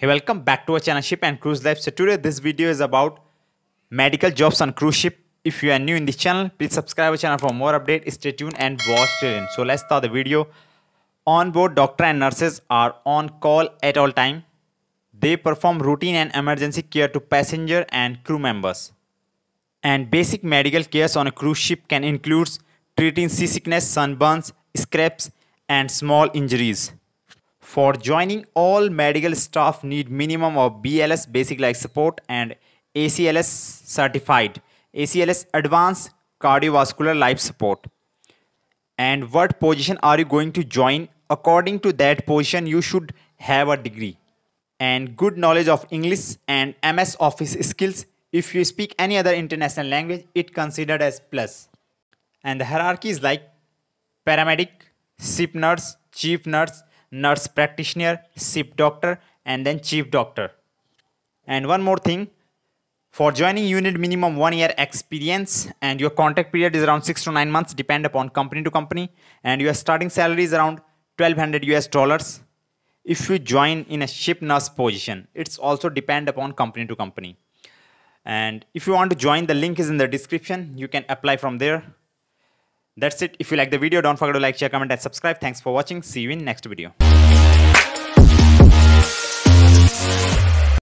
Hey, welcome back to our channel Ship and Cruise Life. So today this video is about medical jobs on cruise ship. If you are new in this channel, please subscribe our channel for more updates. Stay tuned and watch till end. So let's start the video. On board, doctor and nurses are on call at all time. They perform routine and emergency care to passenger and crew members. And basic medical cares on a cruise ship can include treating seasickness, sunburns, scrapes, and small injuries. For joining, all medical staff need minimum of BLS basic life support and ACLS certified, ACLS advanced cardiovascular life support. And what position are you going to join? According to that position, you should have a degree and good knowledge of English and MS Office skills. If you speak any other international language, it considered as plus. And the hierarchy is like paramedic, ship nurse, chief nurse, nurse practitioner, ship doctor and then chief doctor. And one more thing, for joining you need minimum one year experience and your contact period is around six to nine months depend upon company to company and your starting salary is around 1200 US dollars. If you join in a ship nurse position, it's also depend upon company to company. And if you want to join, the link is in the description. You can apply from there. That's it. If you like the video, don't forget to like, share, comment, and subscribe. Thanks for watching. See you in next video.